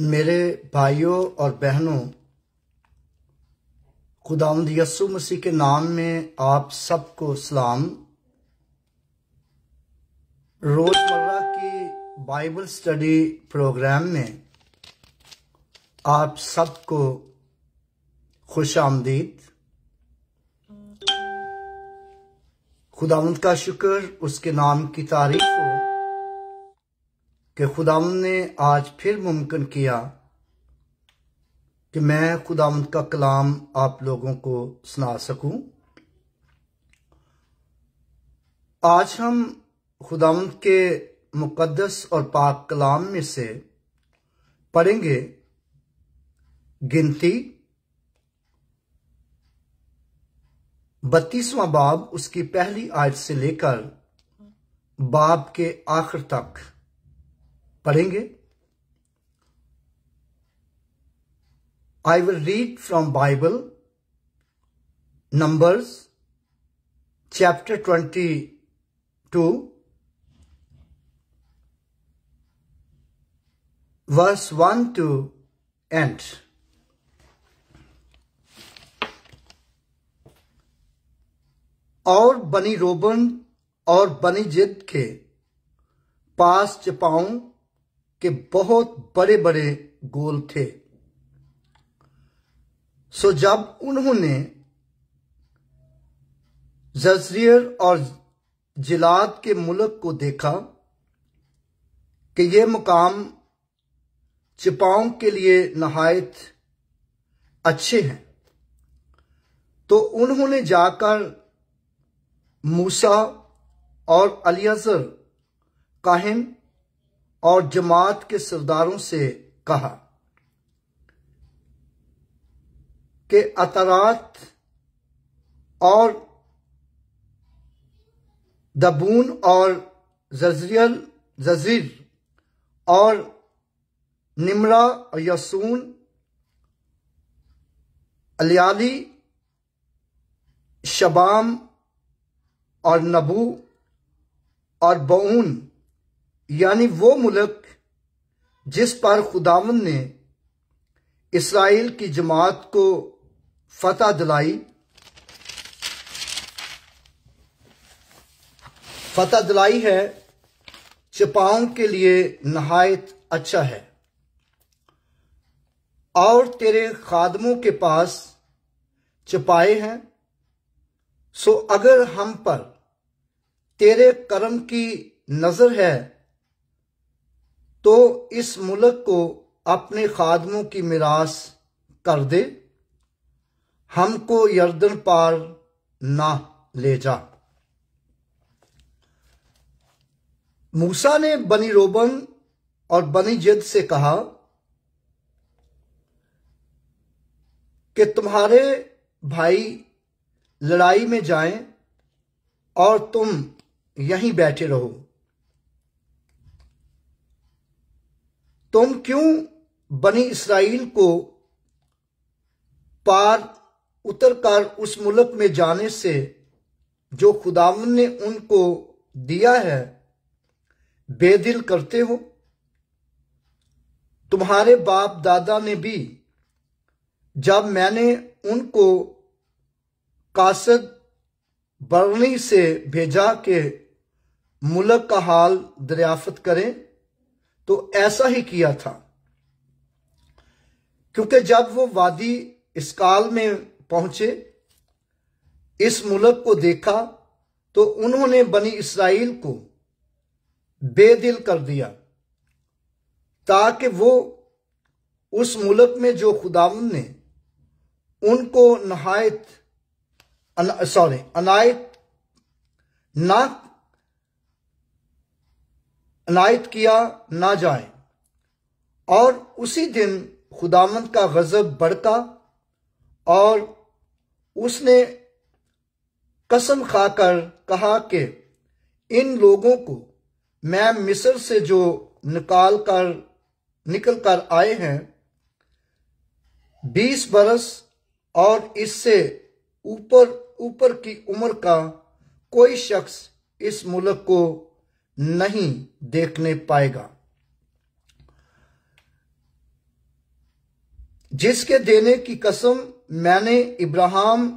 मेरे भाइयों और बहनों खुदाउंद यस्सु मसीह के नाम में आप सबको सलाम रोज़मर्रा की बाइबल स्टडी प्रोग्राम में आप सबको खुश आमदीद खुदाउंद का शुक्र उसके नाम की तारीफ हो कि खुदावन ने आज फिर मुमकिन किया कि मैं खुदावन का कलाम आप लोगों को सुना सकूं आज हम खुदावन के मुकद्दस और पाक कलाम में से पढ़ेंगे गिनती बत्तीसवां बाब उसकी पहली आयत से लेकर बाब के आखिर तक पढ़ेंगे I will read from Bible Numbers chapter twenty two verse one two and और बनी रोबन और बनी जिद के पास चपाऊ के बहुत बड़े बड़े गोल थे सो जब उन्होंने जजरियर और जिलाद के मुल्क को देखा कि यह मुकाम चिपाओं के लिए नहायत अच्छे हैं तो उन्होंने जाकर मूसा और अलियाजर काहिम और जमात के सरदारों से कहा कि अतरात और दबून और जजरियल जजीर और निमरा यसून अलियाली शबाम और नबू और बऊन यानी वो मुल्क जिस पर खुदावन ने इसराइल की जमात को फतह दिलाई फतह दिलाई है चपांग के लिए नहायत अच्छा है और तेरे खादमों के पास चपाए हैं सो अगर हम पर तेरे कर्म की नजर है तो इस मुल्क को अपने खादमों की मिरास कर दे हमको यर्दन पार ना ले जा मूसा ने बनी रोबन और बनी जिद से कहा कि तुम्हारे भाई लड़ाई में जाएं और तुम यहीं बैठे रहो तुम क्यों बनी इसराइल को पार उतर कर उस मुल्क में जाने से जो खुदावन ने उनको दिया है बेदिल करते हो तुम्हारे बाप दादा ने भी जब मैंने उनको कासद बरनी से भेजा के मुल्क का हाल दरियाफत करें तो ऐसा ही किया था क्योंकि जब वो वादी इस काल में पहुंचे इस मुल्क को देखा तो उन्होंने बनी इसराइल को बेदिल कर दिया ताकि वो उस मुल्क में जो खुदावन ने उनको नहायत सॉरी अनायत ना अनायत किया ना जाए और उसी दिन खुदामंद का गज़ब बढ़ता और उसने कसम खाकर कहा कि इन लोगों को मैं मिस्र से जो निकाल कर निकल कर आए हैं बीस बरस और इससे ऊपर ऊपर की उम्र का कोई शख्स इस मुल्क को नहीं देखने पाएगा जिसके देने की कसम मैंने इब्राहिम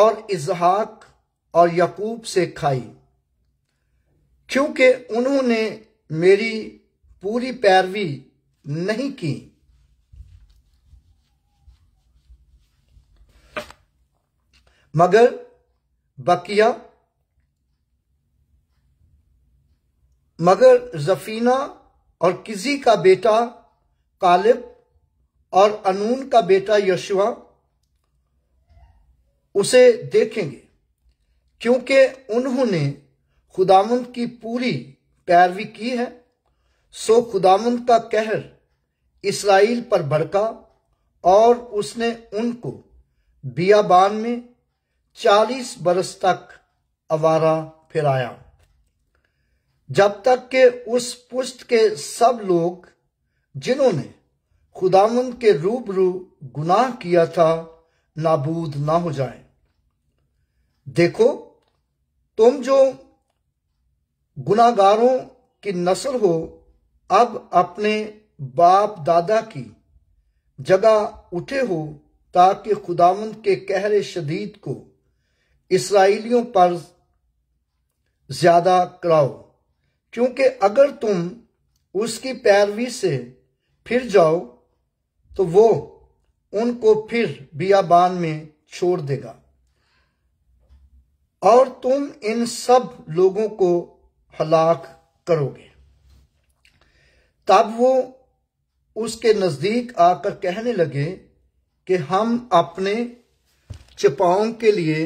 और इजहाक और यकूब से खाई क्योंकि उन्होंने मेरी पूरी पैरवी नहीं की मगर बकिया मगर जफीना और किसी का बेटा कालिब और अनून का बेटा यशुआ उसे देखेंगे क्योंकि उन्होंने खुदामंद की पूरी पैरवी की है सो खुदामंद का कहर इसराइल पर भड़का और उसने उनको बियाबान में चालीस बरस तक आवारा फिराया जब तक के उस पुष्ट के सब लोग जिन्होंने खुदामंद के रूबरू गुनाह किया था नाबूद ना हो जाए देखो तुम जो गुनागारों की नस्ल हो अब अपने बाप दादा की जगह उठे हो ताकि खुदामंद के कहरे शदीद को इसराइलियों पर ज्यादा कराओ क्योंकि अगर तुम उसकी पैरवी से फिर जाओ तो वो उनको फिर बियाबान में छोड़ देगा और तुम इन सब लोगों को हलाक करोगे तब वो उसके नजदीक आकर कहने लगे कि हम अपने चपाओं के लिए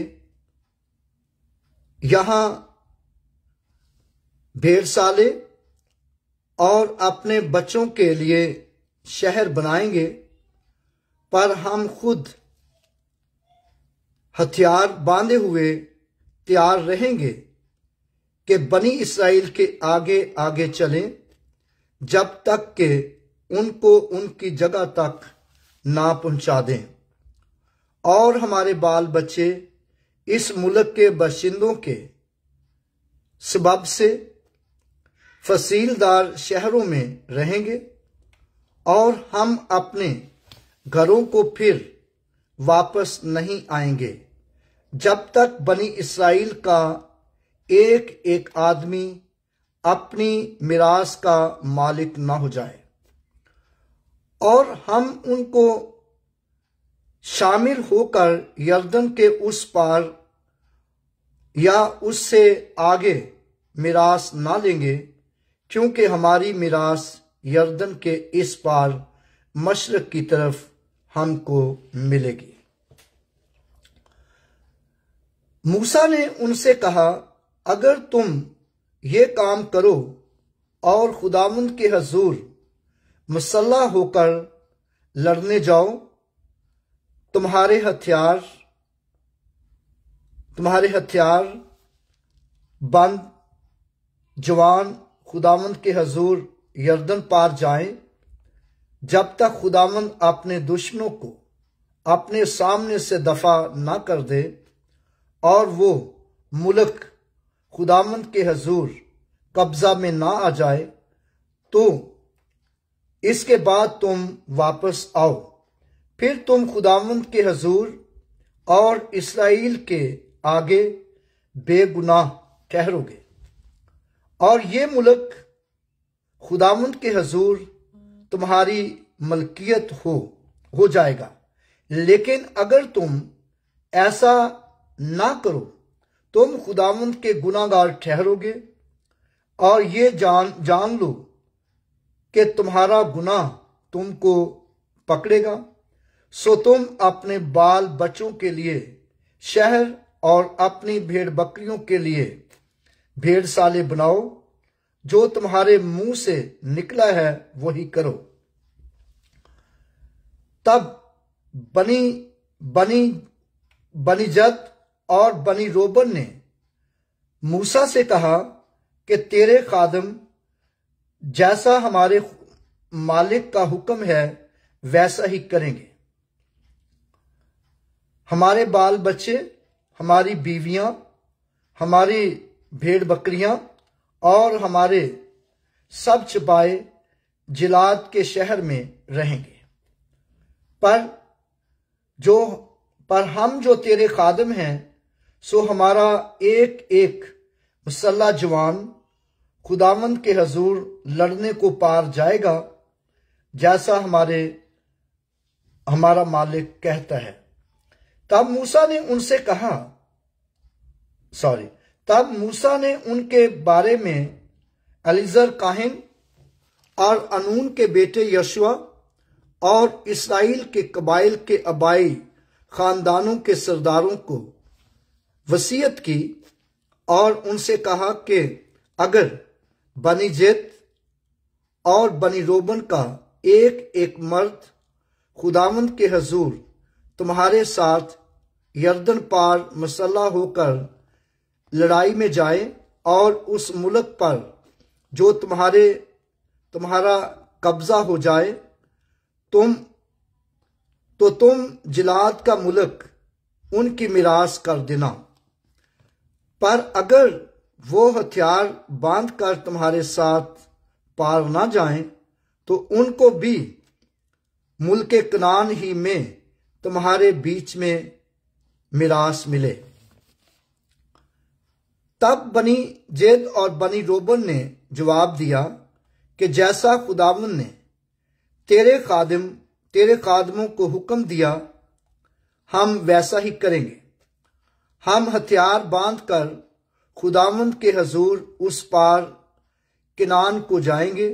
यहां भेड़साले और अपने बच्चों के लिए शहर बनाएंगे पर हम खुद हथियार बांधे हुए तैयार रहेंगे कि बनी इसराइल के आगे आगे चलें जब तक के उनको उनकी जगह तक ना पहुंचा दें और हमारे बाल बच्चे इस मुल्क के बाशिंदों के सबब से फसीलदार शहरों में रहेंगे और हम अपने घरों को फिर वापस नहीं आएंगे जब तक बनी इसराइल का एक एक आदमी अपनी मिरास का मालिक ना हो जाए और हम उनको शामिल होकर यर्दन के उस पार या उससे आगे मिरास ना लेंगे क्योंकि हमारी मिरास यर्दन के इस पार मशरक की तरफ हमको मिलेगी मूसा ने उनसे कहा अगर तुम ये काम करो और खुदामंद के हजूर मसल्ला होकर लड़ने जाओ तुम्हारे हथियार तुम्हारे हथियार बंद जवान खुदामंद के हजूर यर्दन पार जाएं, जब तक खुदामंद अपने दुश्मनों को अपने सामने से दफा ना कर दे और वो मुल्क खुदामंद के हजूर कब्जा में ना आ जाए तो इसके बाद तुम वापस आओ फिर तुम खुदामंद के हजूर और इसराइल के आगे बेगुनाह ठहरोगे और ये मुल्क खुदामंद के हजूर तुम्हारी मलकियत हो हो जाएगा लेकिन अगर तुम ऐसा ना करो तुम खुदामंद के गुनागार ठहरोगे और ये जान जान लो कि तुम्हारा गुनाह तुमको पकड़ेगा सो तुम अपने बाल बच्चों के लिए शहर और अपनी भेड़ बकरियों के लिए भेड़साले बनाओ जो तुम्हारे मुंह से निकला है वही करो तब बनी बनी बनीजत और बनी रोबन ने मूसा से कहा कि तेरे कादम जैसा हमारे मालिक का हुक्म है वैसा ही करेंगे हमारे बाल बच्चे हमारी बीवियां हमारी भेड़ बकरियां और हमारे सब छिपाए जिलाद के शहर में रहेंगे पर जो पर हम जो तेरे खादम हैं सो हमारा एक एक मुसल्ला जवान खुदावंद के हजूर लड़ने को पार जाएगा जैसा हमारे हमारा मालिक कहता है तब मूसा ने उनसे कहा सॉरी तब मूसा ने उनके बारे में अलीजर काहिन और अनून के बेटे यशुआ और इसराइल के कबाइल के अबाई खानदानों के सरदारों को वसीयत की और उनसे कहा कि अगर बनी जेत और बनी रोबन का एक एक मर्द खुदावंद के हजूर तुम्हारे साथ यर्दन पार मसल्ला होकर लड़ाई में जाए और उस मुल्क पर जो तुम्हारे तुम्हारा कब्जा हो जाए तुम तो तुम जिलाद का मुल्क उनकी मिरास कर देना पर अगर वो हथियार बांध कर तुम्हारे साथ पार ना जाएं तो उनको भी मुल्क कनान ही में तुम्हारे बीच में मिरास मिले तब बनी जेद और बनी रोबन ने जवाब दिया कि जैसा खुदावन ने तेरे खादिम तेरे खादमों को हुक्म दिया हम वैसा ही करेंगे हम हथियार बांध कर खुदावंद के हजूर उस पार किनान को जाएंगे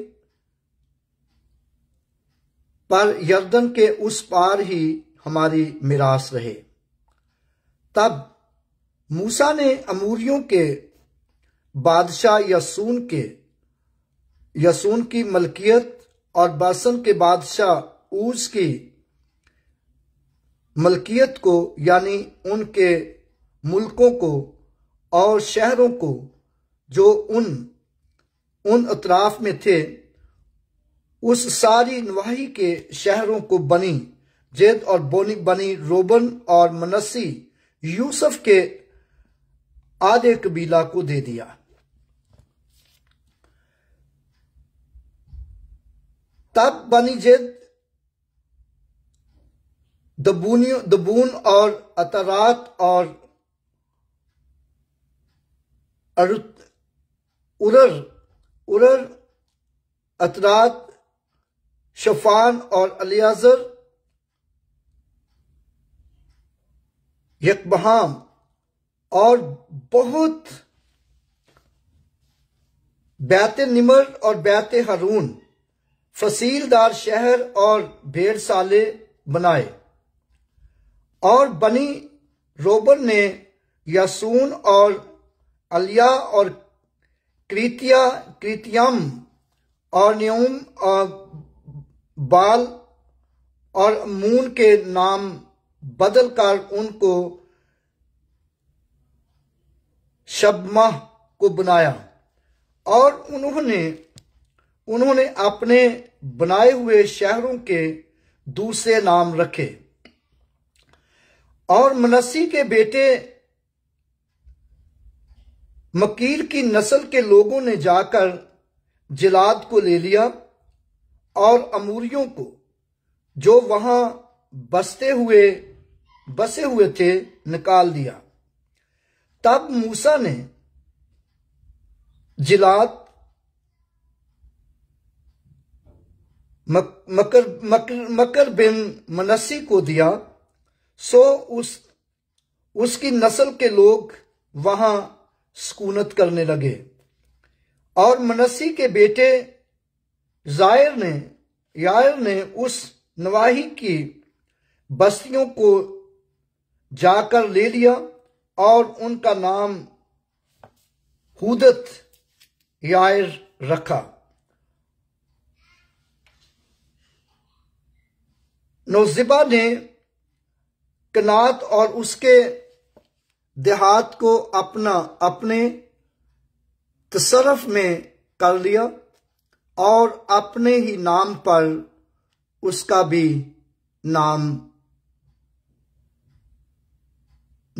पर यर्दन के उस पार ही हमारी मिरास रहे तब मूसा ने अमूरियों के बादशाह यसून के यसून की मलकियत और बासन के बादशाह ऊज की मलकियत को यानी उनके मुल्कों को और शहरों को जो उन उन अतराफ में थे उस सारी नवाही के शहरों को बनी जेद और बोनी बनी रोबन और मनसी यूसुफ के आधे कबीला को दे दिया तब बनी जेद दबूनियों दबून और अतरात और उरर उरर अतरात शफान और अलियाजर यकबहाम और बहुत बैत निमर और बैत हरून फसीलदार शहर और भेड़ साले बनाए और बनी रोबर ने यासून और अलिया और कृतिया कृतियम और न्यूम और बाल और मून के नाम बदलकर उनको शबमा को बनाया और उन्होंने उन्होंने अपने बनाए हुए शहरों के दूसरे नाम रखे और मनसी के बेटे मकीर की नस्ल के लोगों ने जाकर जिलाद को ले लिया और अमूरियों को जो वहां बसते हुए बसे हुए थे निकाल दिया तब मूसा ने जिलात मक, मकर मकर मकर बिन मनसी को दिया सो उस उसकी नस्ल के लोग वहां सुकूनत करने लगे और मनसी के बेटे जायर ने यायर ने उस नवाही की बस्तियों को जाकर ले लिया और उनका नाम हुदत यायर रखा नौजिबा ने कनात और उसके देहात को अपना अपने तसरफ में कर लिया और अपने ही नाम पर उसका भी नाम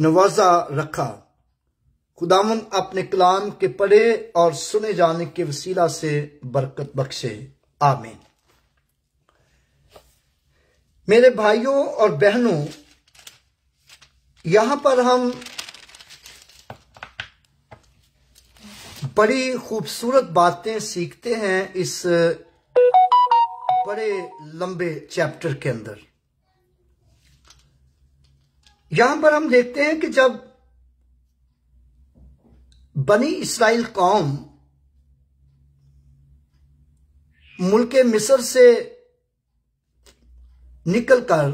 नवाजा रखा खुदावन अपने कलाम के पढ़े और सुने जाने के वसीला से बरकत बख्शे आमीन मेरे भाइयों और बहनों यहां पर हम बड़ी खूबसूरत बातें सीखते हैं इस बड़े लंबे चैप्टर के अंदर यहां पर हम देखते हैं कि जब बनी इसराइल कौम मुल्क मिस्र से निकलकर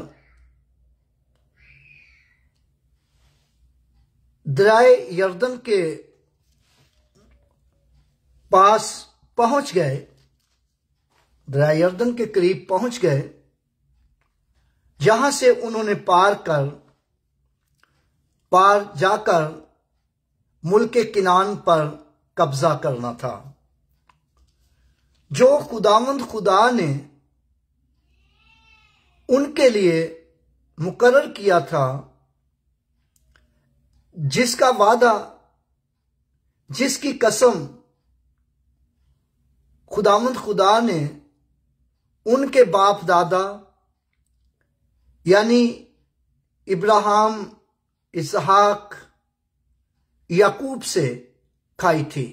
दराय यर्दन के पास पहुंच गए दराय यर्दन के करीब पहुंच गए जहां से उन्होंने पार कर पार जाकर मुल्क किनान पर कब्जा करना था जो खुदावंद खुदा ने उनके लिए मुकर किया था जिसका वादा जिसकी कसम खुदामंद खुदा ने उनके बाप दादा यानी इब्राहिम इसहाक याकूब से खाई थी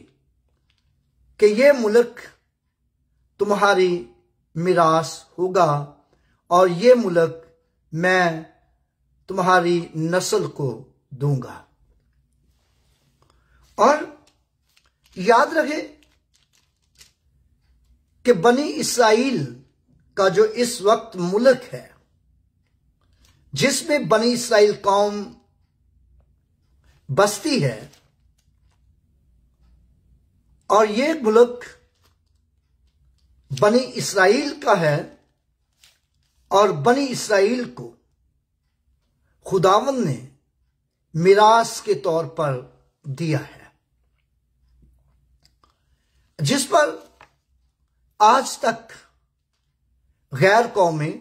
कि ये मुल्क तुम्हारी मिरास होगा और ये मुल्क मैं तुम्हारी नस्ल को दूंगा और याद रहे कि बनी इसराइल का जो इस वक्त मुल्क है जिसमें बनी इसराइल कौम बस्ती है और ये मुल्क बनी इसराइल का है और बनी इसराइल को खुदावन ने मिरास के तौर पर दिया है जिस पर आज तक गैर कौमें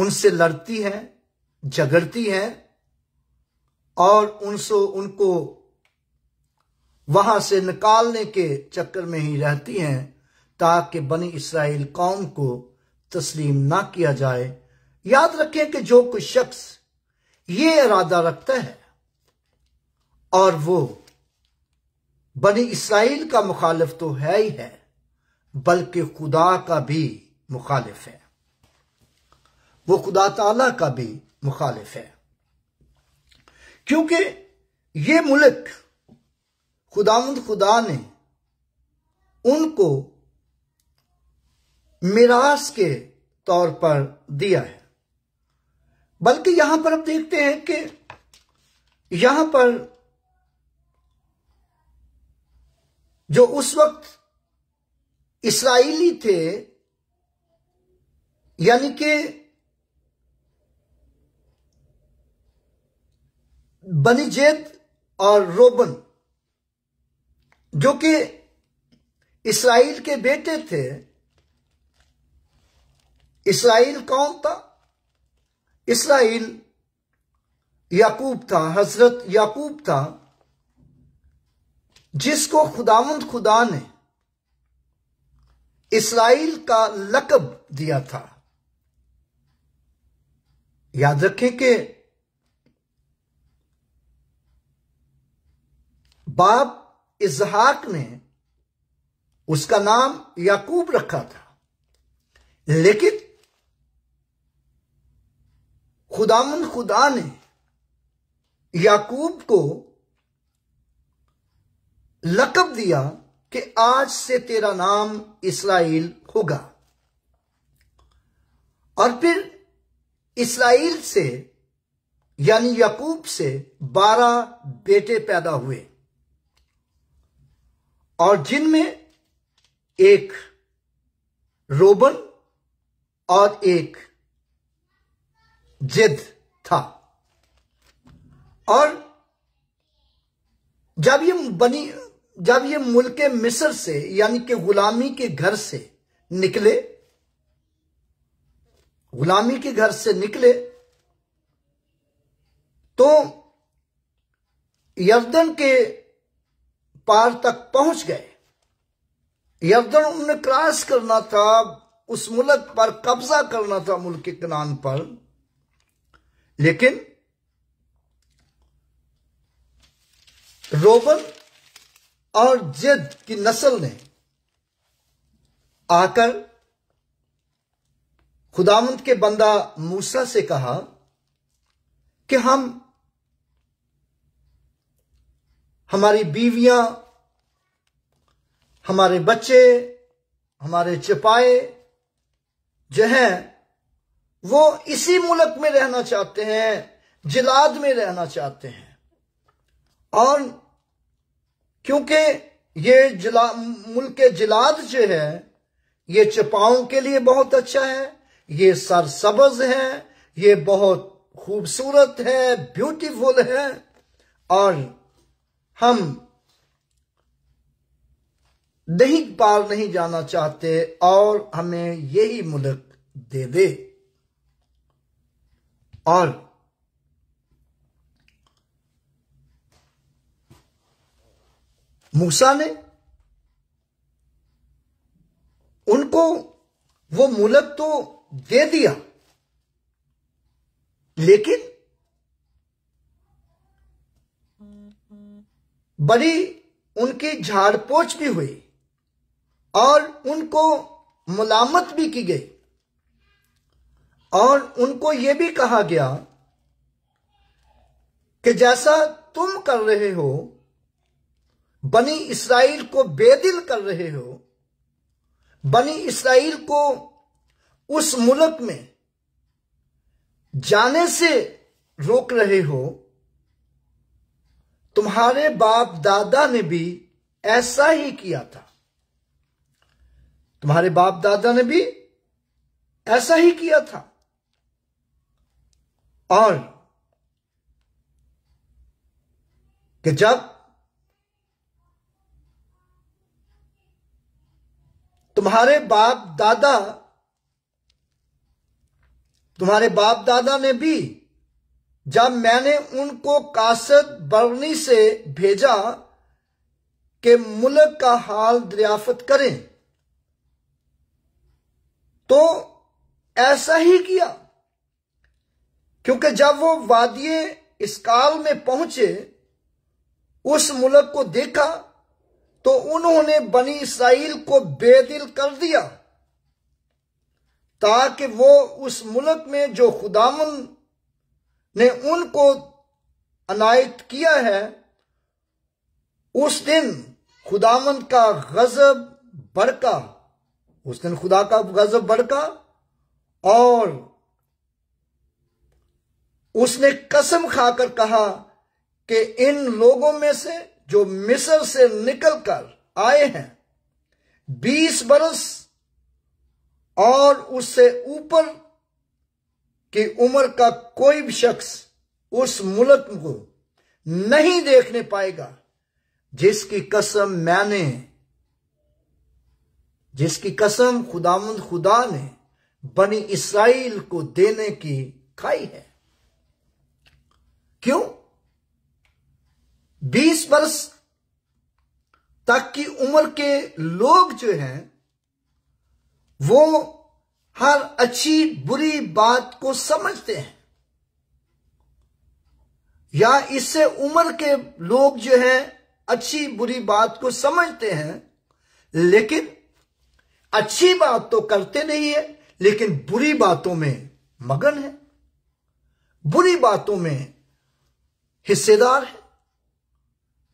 उनसे लड़ती हैं झगड़ती हैं और सो उनको वहां से निकालने के चक्कर में ही रहती हैं ताकि बनी इसराइल कौम को तस्लीम ना किया जाए याद रखें कि जो कुछ शख्स ये इरादा रखता है और वो बनी इसराइल का मुखालिफ तो है ही है बल्कि खुदा का भी मुखालिफ है वो खुदा तला का भी मुखालिफ है क्योंकि ये मुल्क खुदामंद खुदा ने उनको मिराश के तौर पर दिया है बल्कि यहां पर आप देखते हैं कि यहां पर जो उस वक्त इसराइली थे यानी कि बनी जेत और रोबन जो कि इसराइल के बेटे थे इसराइल कौन था इसराइल याकूब था हजरत याकूब था जिसको खुदामंद खुदा ने इसराइल का लकब दिया था याद रखें कि बाप इजहाक ने उसका नाम याकूब रखा था लेकिन खुदामन खुदा ने याकूब को लकब दिया कि आज से तेरा नाम इसराइल होगा और फिर इसराइल से यानी याकूब से बारह बेटे पैदा हुए और जिनमें एक रोबन और एक जिद था और जब ये बनी जब ये मुल्क मिस्र से यानी कि गुलामी के घर से निकले गुलामी के घर से निकले तो यर्दन के पार तक पहुंच गए यदन उन्हें क्रॉस करना था उस मुल्क पर कब्जा करना था मुल्क के कनान पर लेकिन रोबन और जिद की नस्ल ने आकर खुदामंद के बंदा मूसा से कहा कि हम हमारी बीवियां हमारे बच्चे हमारे चपाए जो हैं वो इसी मुल्क में रहना चाहते हैं जिलाद में रहना चाहते हैं और क्योंकि ये जिला मुल्क के जिलाद जो है ये चपाओं के लिए बहुत अच्छा है ये सरसब्ज है ये बहुत खूबसूरत है ब्यूटीफुल है और हम दही पार नहीं जाना चाहते और हमें यही मुल्क दे दे और मूसा ने उनको वो मुल्क तो दे दिया लेकिन बड़ी उनकी झाड़पोछ भी हुई और उनको मलामत भी की गई और उनको यह भी कहा गया कि जैसा तुम कर रहे हो बनी इसराइल को बेदिल कर रहे हो बनी इसराइल को उस मुल्क में जाने से रोक रहे हो तुम्हारे बाप दादा ने भी ऐसा ही किया था तुम्हारे बाप दादा ने भी ऐसा ही किया था और कि जब तुम्हारे बाप दादा तुम्हारे बाप दादा ने भी जब मैंने उनको कासत बरनी से भेजा कि मुल्क का हाल दरियाफत करें तो ऐसा ही किया क्योंकि जब वो वादिय इसकाल में पहुंचे उस मुल्क को देखा तो उन्होंने बनी इसराइल को बेदिल कर दिया ताकि वो उस मुल्क में जो खुदामंद ने उनको अनायत किया है उस दिन खुदामंद का गजब बड़का उस दिन खुदा का गजब बड़का और उसने कसम खाकर कहा कि इन लोगों में से जो मिस्र से निकलकर आए हैं बीस बरस और उससे ऊपर कि उम्र का कोई भी शख्स उस मुल्क को नहीं देखने पाएगा जिसकी कसम मैंने जिसकी कसम खुदामंद खुदा ने बनी इसराइल को देने की खाई है क्यों बीस वर्ष तक की उम्र के लोग जो हैं वो हर अच्छी बुरी बात को समझते हैं या इससे उम्र के लोग जो है अच्छी बुरी बात को समझते हैं लेकिन अच्छी बात तो करते नहीं है लेकिन बुरी बातों में मगन है बुरी बातों में हिस्सेदार है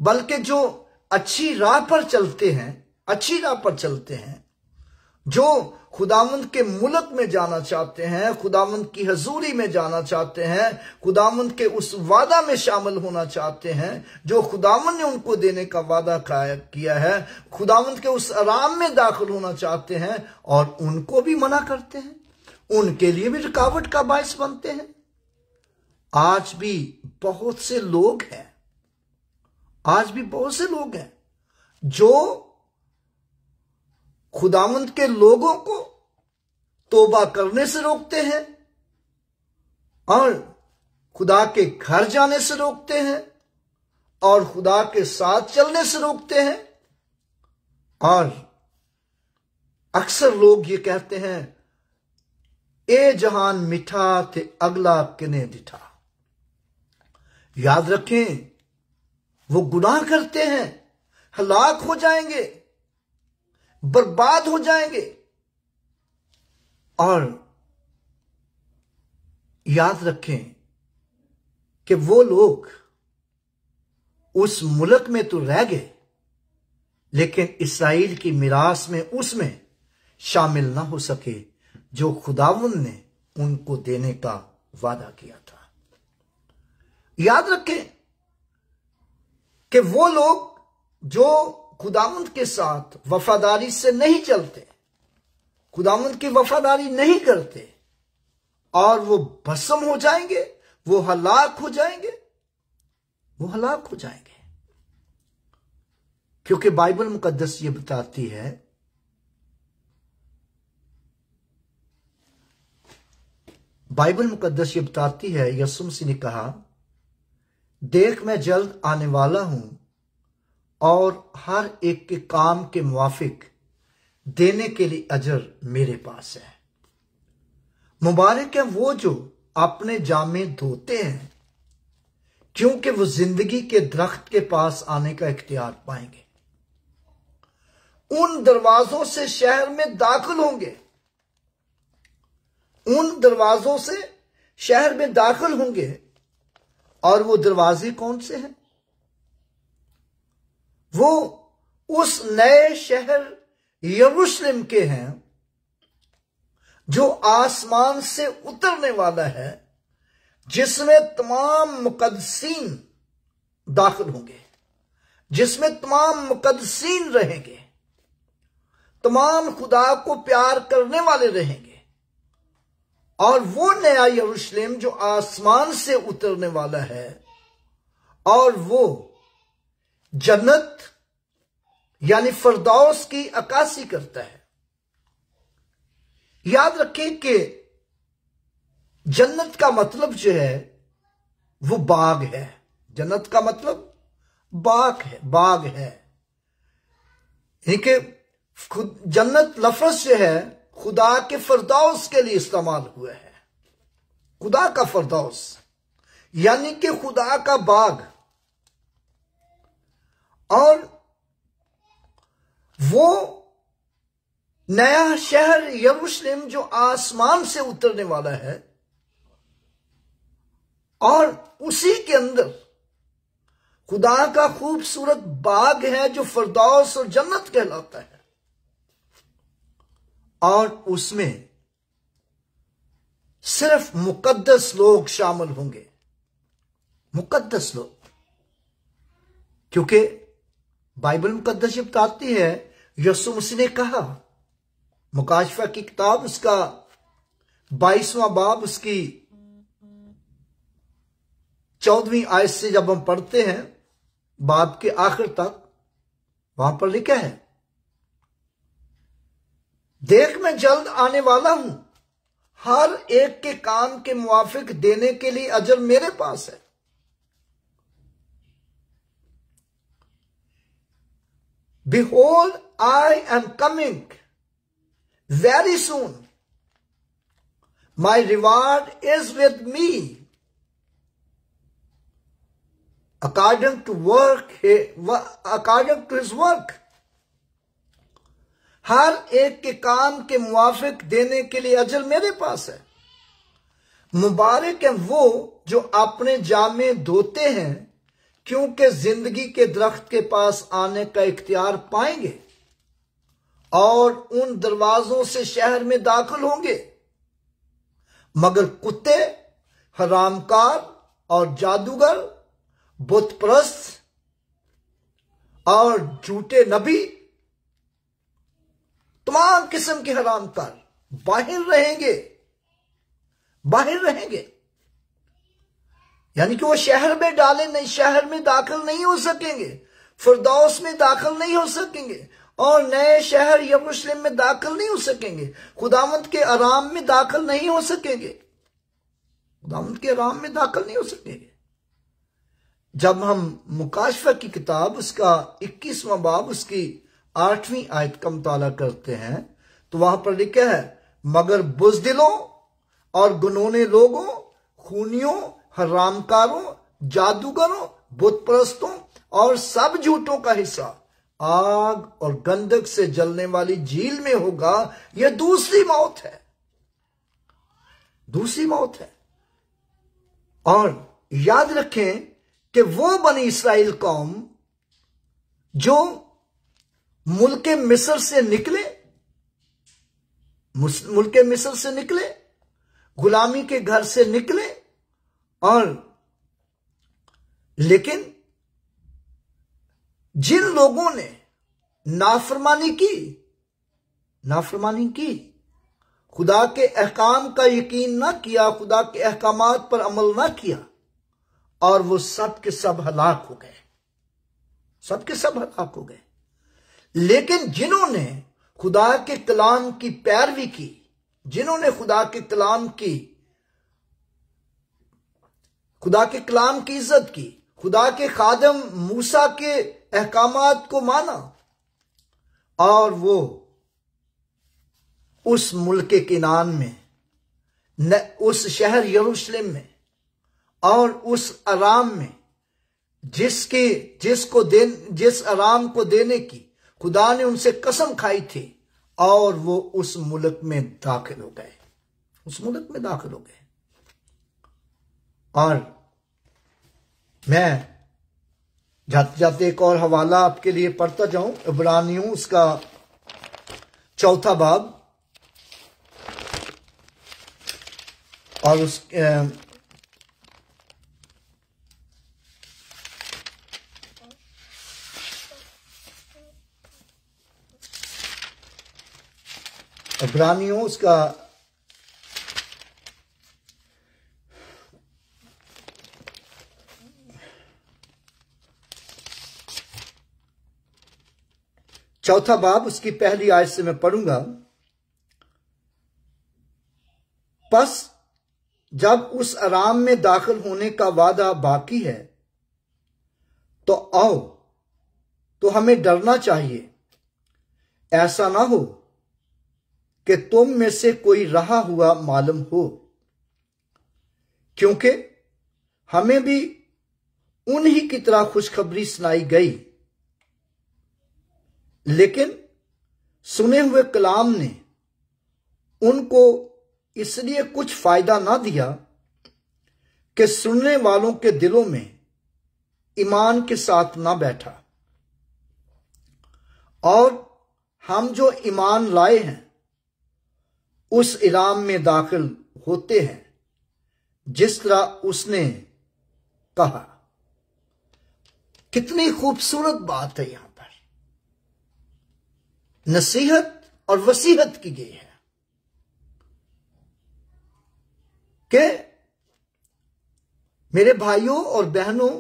बल्कि जो अच्छी राह पर चलते हैं अच्छी राह पर चलते हैं जो खुदावंद के मुल्क में जाना चाहते हैं खुदावंद की हजूरी में जाना चाहते हैं खुदावंद के उस वादा में शामिल होना चाहते हैं जो खुदावंद ने उनको देने का वादा किया है खुदावंद के उस आराम में दाखिल होना चाहते हैं और उनको भी मना करते हैं उनके लिए भी रुकावट का बायस बनते हैं आज भी बहुत से लोग हैं आज भी बहुत से लोग हैं जो खुदामंद के लोगों को तोबा करने से रोकते हैं और खुदा के घर जाने से रोकते हैं और खुदा के साथ चलने से रोकते हैं और अक्सर लोग ये कहते हैं ए जहान मिठा थे अगला किने दिठा याद रखें वो गुनाह करते हैं हलाक हो जाएंगे बर्बाद हो जाएंगे और याद रखें कि वो लोग उस मुल्क में तो रह गए लेकिन इसराइल की मिरास में उसमें शामिल ना हो सके जो खुदावन ने उनको देने का वादा किया था याद रखें कि वो लोग जो खुदामंद के साथ वफादारी से नहीं चलते खुदामंद की वफादारी नहीं करते और वो भस्म हो जाएंगे वो हलाक हो जाएंगे वो हलाक हो जाएंगे क्योंकि बाइबल मुकदस ये बताती है बाइबल मुकदस ये बताती है यसुमसी ने कहा देख मैं जल्द आने वाला हूं और हर एक के काम के मुआफिक देने के लिए अजर मेरे पास है मुबारक है वो जो अपने जामे धोते हैं क्योंकि वो जिंदगी के दरख्त के पास आने का इख्तियार पाएंगे उन दरवाजों से शहर में दाखिल होंगे उन दरवाजों से शहर में दाखिल होंगे और वो दरवाजे कौन से हैं वो उस नए शहर यरूशलेम के हैं जो आसमान से उतरने वाला है जिसमें तमाम मुकदसीन दाखिल होंगे जिसमें तमाम मुकदसीन रहेंगे तमाम खुदा को प्यार करने वाले रहेंगे और वो नया यरूशलेम जो आसमान से उतरने वाला है और वो जन्नत यानी फरदौस की अकासी करता है याद रखें कि जन्नत का मतलब जो है वो बाग है जन्नत का मतलब बाग है बाग है यानी खुद जन्नत लफज जो है खुदा के फरदौस के लिए इस्तेमाल हुआ है खुदा का फरदौस यानी कि खुदा का बाग और वो नया शहर यरूशलेम जो आसमान से उतरने वाला है और उसी के अंदर खुदा का खूबसूरत बाग है जो फरदौस और जन्नत कहलाता है और उसमें सिर्फ मुकद्दस लोग शामिल होंगे मुकद्दस लोग क्योंकि बाइबल मुकदस बताती है यसु मसीह ने कहा मुकाशफा की किताब उसका बाईसवां बाब उसकी चौदहवीं आयत से जब हम पढ़ते हैं बाब के आखिर तक वहां पर लिखा है देख मैं जल्द आने वाला हूं हर एक के काम के मुआफिक देने के लिए अजर मेरे पास है Behold, I am coming very soon. My reward is with me according to work according to his work हर एक के काम के मुआफिक देने के लिए अजल मेरे पास है मुबारक है वो जो अपने जामे धोते हैं क्योंकि जिंदगी के दरख्त के पास आने का इख्तियार पाएंगे और उन दरवाजों से शहर में दाखिल होंगे मगर कुत्ते हरामकार और जादूगर बुतप्रस्त और झूठे नबी तमाम किस्म के हरामकार बाहर रहेंगे बाहर रहेंगे यानी कि वो शहर में डाले नहीं शहर में दाखिल नहीं हो सकेंगे फरदौस में दाखिल नहीं हो सकेंगे और नए शहर यरूशलेम में दाखिल नहीं हो सकेंगे खुदावंत के आराम में दाखिल नहीं हो सकेंगे खुदावंत के आराम में दाखिल नहीं हो सकेंगे जब हम मुकाशफा की किताब उसका इक्कीसवा बाब उसकी आठवीं आयत का मुताला करते हैं तो वहां पर लिखा है मगर बुजदिलों और गुनोने लोगों खूनियों हरामकारों जादूगरों बुतप्रस्तों और सब झूठों का हिस्सा आग और गंधक से जलने वाली झील में होगा यह दूसरी मौत है दूसरी मौत है और याद रखें कि वो बनी इसराइल कौम जो मुल्क मिस्र से निकले मुल्क मिस्र से निकले गुलामी के घर से निकले और लेकिन जिन लोगों ने नाफरमानी की नाफरमानी की खुदा के अहकाम का यकीन ना किया खुदा के अहकाम पर अमल ना किया और वो सब के सब हलाक हो गए सब के सब हलाक हो गए लेकिन जिन्होंने खुदा के कलाम की पैरवी की जिन्होंने खुदा के कलाम की खुदा के कलाम की इज्जत की खुदा के खादम मूसा के अहकाम को माना और वो उस मुल्क के किनान में न, उस शहर यरूशलेम में और उस आराम में जिसके जिसको दे जिस आराम को देने की खुदा ने उनसे कसम खाई थी और वो उस मुल्क में दाखिल हो गए उस मुल्क में दाखिल हो गए और मैं जाते जाते एक और हवाला आपके लिए पढ़ता जाऊं इब्रानी उसका चौथा बाब और उस इब्रानियों उसका चौथा बाब उसकी पहली आयत से मैं पढ़ूंगा पस जब उस आराम में दाखिल होने का वादा बाकी है तो आओ तो हमें डरना चाहिए ऐसा ना हो कि तुम में से कोई रहा हुआ मालूम हो क्योंकि हमें भी उन्हीं की तरह खुशखबरी सुनाई गई लेकिन सुने हुए कलाम ने उनको इसलिए कुछ फायदा ना दिया कि सुनने वालों के दिलों में ईमान के साथ ना बैठा और हम जो ईमान लाए हैं उस इलाम में दाखिल होते हैं जिस तरह उसने कहा कितनी खूबसूरत बात है यहां नसीहत और वसीहत की गई है कि मेरे भाइयों और बहनों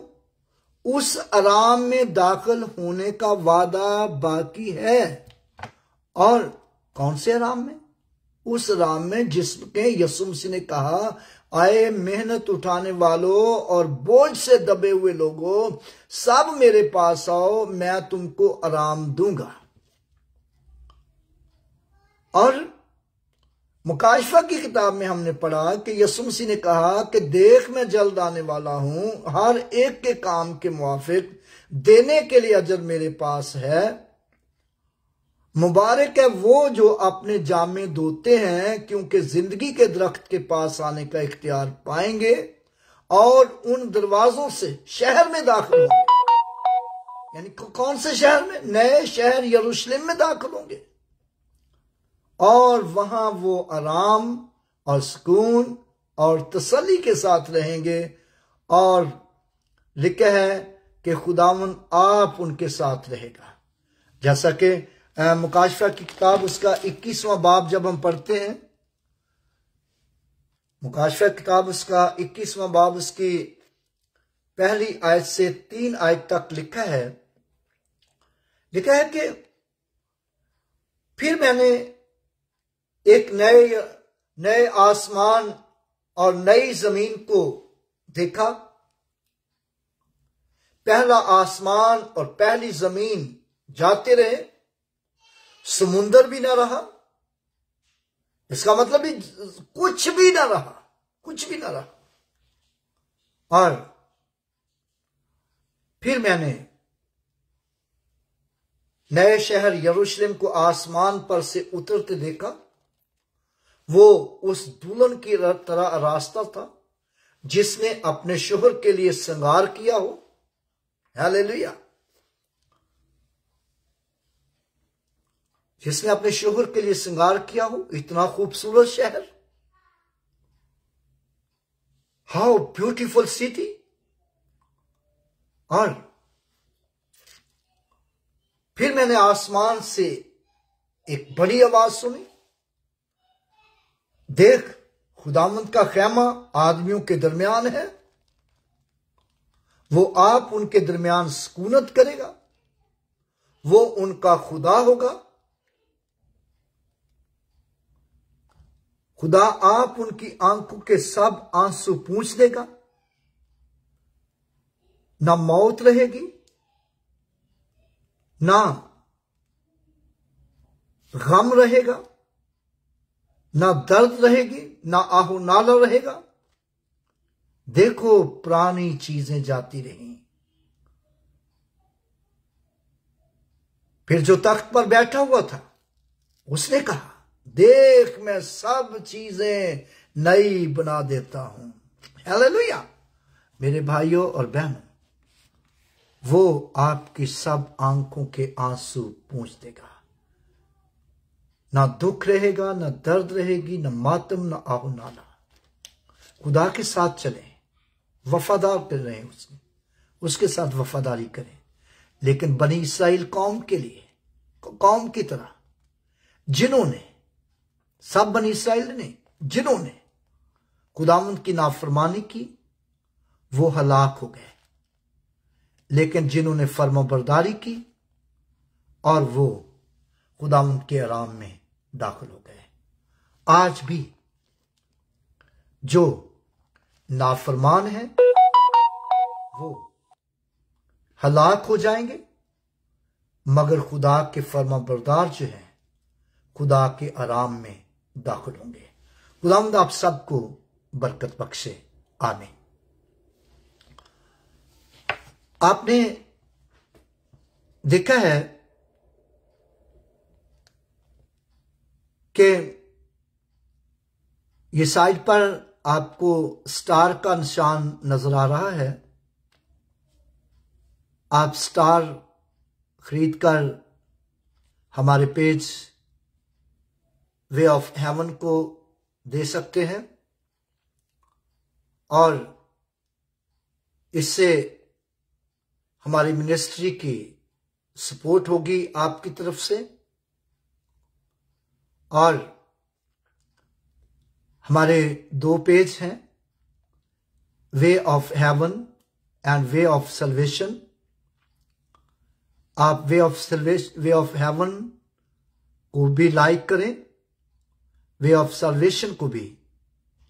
उस आराम में दाखिल होने का वादा बाकी है और कौन से आराम में उस आराम में जिसके यसुम सिंह ने कहा आए मेहनत उठाने वालों और बोझ से दबे हुए लोगों सब मेरे पास आओ मैं तुमको आराम दूंगा और मुकाशफा की किताब में हमने पढ़ा कि यसुमसी ने कहा कि देख मैं जल्द आने वाला हूं हर एक के काम के मुआफिक देने के लिए अजर मेरे पास है मुबारक है वो जो अपने जामे धोते हैं क्योंकि जिंदगी के दरख्त के पास आने का इख्तियार पाएंगे और उन दरवाजों से शहर में दाखिल होंगे यानी कौन से शहर में नए शहर यरूशलेम में दाखिल होंगे और वहां वो आराम और सुकून और तसली के साथ रहेंगे और लिखा है कि खुदावन आप उनके साथ रहेगा जैसा कि मुकाशफा की किताब उसका इक्कीसवां बाब जब हम पढ़ते हैं मुकाशफा किताब उसका इक्कीसवां बाब उसकी पहली आयत से तीन आयत तक लिखा है लिखा है कि फिर मैंने एक नए नए आसमान और नई जमीन को देखा पहला आसमान और पहली जमीन जाते रहे समुंदर भी ना रहा इसका मतलब भी कुछ भी ना रहा कुछ भी ना रहा और फिर मैंने नए शहर यरूशलेम को आसमान पर से उतरते देखा वो उस दुल्हन की तरह रास्ता था जिसने अपने शोहर के लिए श्रृंगार किया हो हालेलुया जिसने अपने शोहर के लिए श्रृंगार किया हो इतना खूबसूरत शहर हाउ ब्यूटीफुल सिटी और फिर मैंने आसमान से एक बड़ी आवाज सुनी देख खुदामंद का खैमा आदमियों के दरमियान है वो आप उनके दरमियान सुकूनत करेगा वो उनका खुदा होगा खुदा आप उनकी आंखों के सब आंसू पूछ देगा ना मौत रहेगी ना गम रहेगा ना दर्द रहेगी ना आहो नाला रहेगा देखो पुरानी चीजें जाती रही फिर जो तख्त पर बैठा हुआ था उसने कहा देख मैं सब चीजें नई बना देता हूं हालेलुया मेरे भाइयों और बहनों वो आपकी सब आंखों के आंसू पूछ देगा ना दुख रहेगा ना दर्द रहेगी ना मातम ना आहो नाला खुदा के साथ चले वफादार कर रहे उसने उसके साथ वफादारी करें लेकिन बनी इसराइल कौम के लिए कौम की तरह जिन्होंने सब बनी इसराइल ने जिन्होंने खुदाम की नाफरमानी की वो हलाक हो गए लेकिन जिन्होंने बर्दारी की और वो खुदा उनके आराम में दाखिल हो गए आज भी जो नाफरमान है वो हलाक हो जाएंगे मगर खुदा के फर्मा बरदार जो है खुदा के आराम में दाखिल होंगे खुदामद आप सबको बरकत बख्शे आने आपने देखा है कि ये साइड पर आपको स्टार का निशान नजर आ रहा है आप स्टार खरीद कर हमारे पेज वे ऑफ हेवन को दे सकते हैं और इससे हमारी मिनिस्ट्री की सपोर्ट होगी आपकी तरफ से और हमारे दो पेज हैं way of heaven and way of salvation आप way of salvation way of heaven को भी लाइक करें वे ऑफ सल्वेशन को भी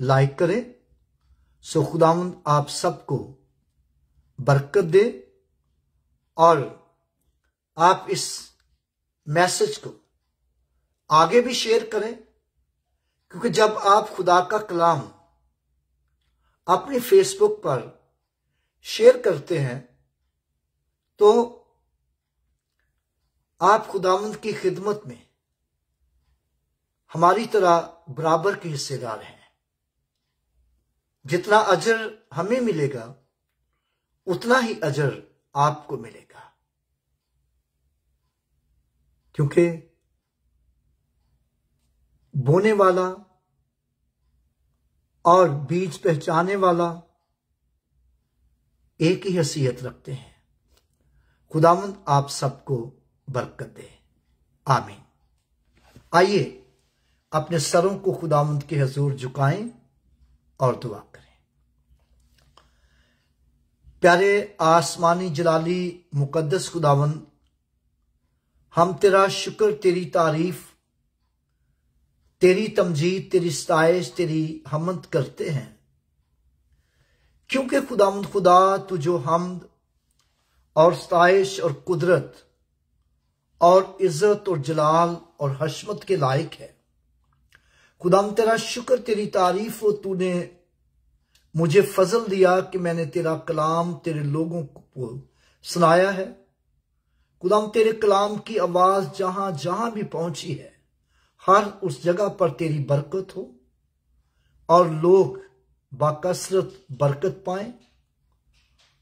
लाइक करें सो खुदाउन आप सबको बरकत दे और आप इस मैसेज को आगे भी शेयर करें क्योंकि जब आप खुदा का कलाम अपनी फेसबुक पर शेयर करते हैं तो आप खुदामंद की खिदमत में हमारी तरह बराबर के हिस्सेदार हैं जितना अजर हमें मिलेगा उतना ही अजर आपको मिलेगा क्योंकि बोने वाला और बीज पहचाने वाला एक ही हसीयत रखते हैं खुदावंद आप सबको बरकत दे आमीन आइए अपने सरों को खुदावंद के हजूर झुकाएं और दुआ करें प्यारे आसमानी जलाली मुकद्दस खुदावंद हम तेरा शुक्र तेरी तारीफ तेरी तमजीद तेरी स्ताइश तेरी हमद करते हैं क्योंकि खुदामद खुदा तुझो हमद और स्ताइश और कुदरत और इज्जत और जलाल और हशमत के लायक है खुदाम तेरा शुक्र तेरी तारीफ हो तूने मुझे फजल दिया कि मैंने तेरा कलाम तेरे लोगों को सुनाया है खुदाम तेरे कलाम की आवाज जहां जहां भी पहुंची है हर उस जगह पर तेरी बरकत हो और लोग बाकसरत बरकत पाए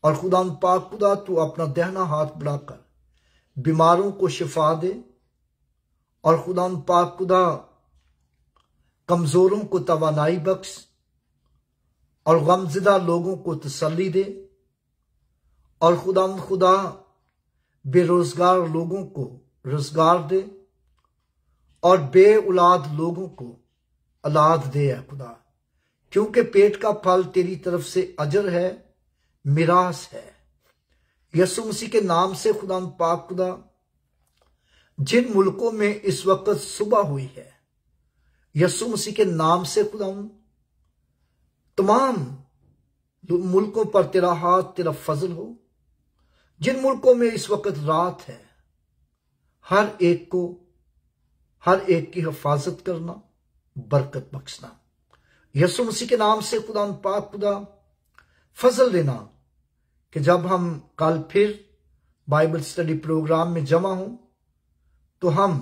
और खुदा पाक खुदा तू अपना दहना हाथ बढ़ाकर बीमारों को शिफा दे और खुदा पाक खुदा कमजोरों को तोानाई बख्श और गमजदा लोगों को तसली दे और खुदा खुदा बेरोजगार लोगों को रोजगार दे और बे लोगों को औलाद दे है खुदा क्योंकि पेट का फल तेरी तरफ से अजर है मिरास है यसु मसीह के नाम से खुदा पाक खुदा जिन मुल्कों में इस वक्त सुबह हुई है यसु मसीह के नाम से खुदा तमाम मुल्कों पर तेरा हाथ तेरा फजल हो जिन मुल्कों में इस वक्त रात है हर एक को हर एक की हिफाजत करना बरकत बख्शना यसु मसीह के नाम से खुदा पाक खुदा फजल देना कि जब हम कल फिर बाइबल स्टडी प्रोग्राम में जमा हों तो हम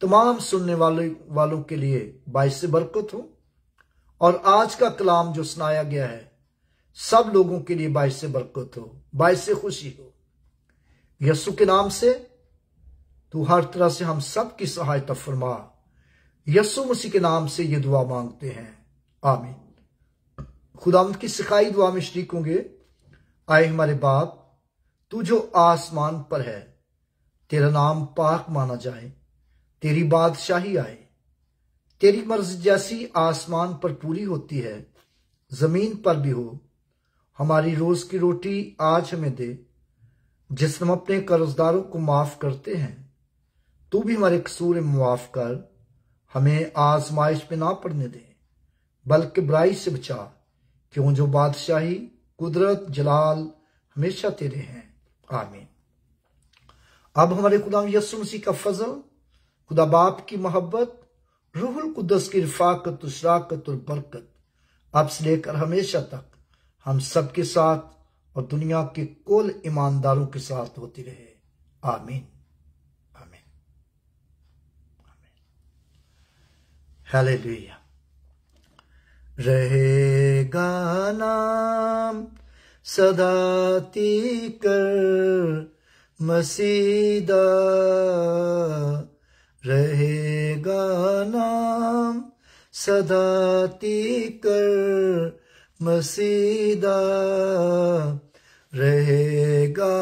तमाम सुनने वाले वालों के लिए बाइस से बरकत हो और आज का कलाम जो सुनाया गया है सब लोगों के लिए बाइस से बरकत हो बाइस से खुशी हो यसु के नाम से तू हर तरह से हम सब की सहायता फरमा यसु मसीह के नाम से ये दुआ मांगते हैं आमीन खुदाम की सिखाई दुआ में शरीक होंगे आए हमारे बाप तू जो आसमान पर है तेरा नाम पाक माना जाए तेरी बादशाही आए तेरी मर्ज जैसी आसमान पर पूरी होती है जमीन पर भी हो हमारी रोज की रोटी आज हमें दे जिसम अपने कर्जदारों को माफ करते हैं तू भी हमारे कसूर मुआफ कर हमें आजमाइश में ना पड़ने दे बल्कि बुराई से बचा क्यों जो बादशाही कुदरत जलाल हमेशा तेरे हैं आमीन अब हमारे खुदा यसु मसीह का फजल खुदा बाप की मोहब्बत रूहुल कुदस की रफाकत शराकत और बरकत अब से लेकर हमेशा तक हम सबके साथ और दुनिया के कुल ईमानदारों के साथ होती रहे आमीन हालेलुया रहेगा नाम सदा तीकर मसीदा रहेगा नाम सदा तीकर मसीदा रहेगा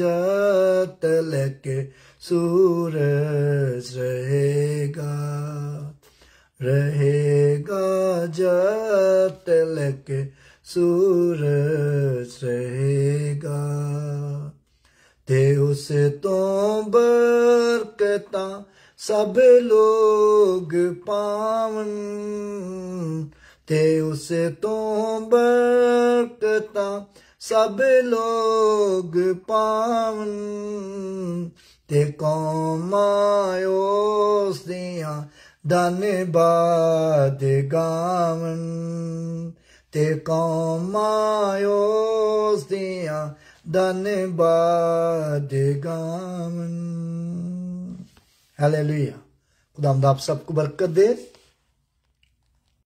जतल के सूरज रहेगा रहेगा जब तलक सूरज रहेगा ते उस तो बरकता सब लोग पावन ते उस तो बरकता सब लोग पावन ते कौमायोस दिया धन्यवाद गावन ते कौमायोस दिया धन्यवाद गावन हालेलुया खुदा आप सबको बरकत दे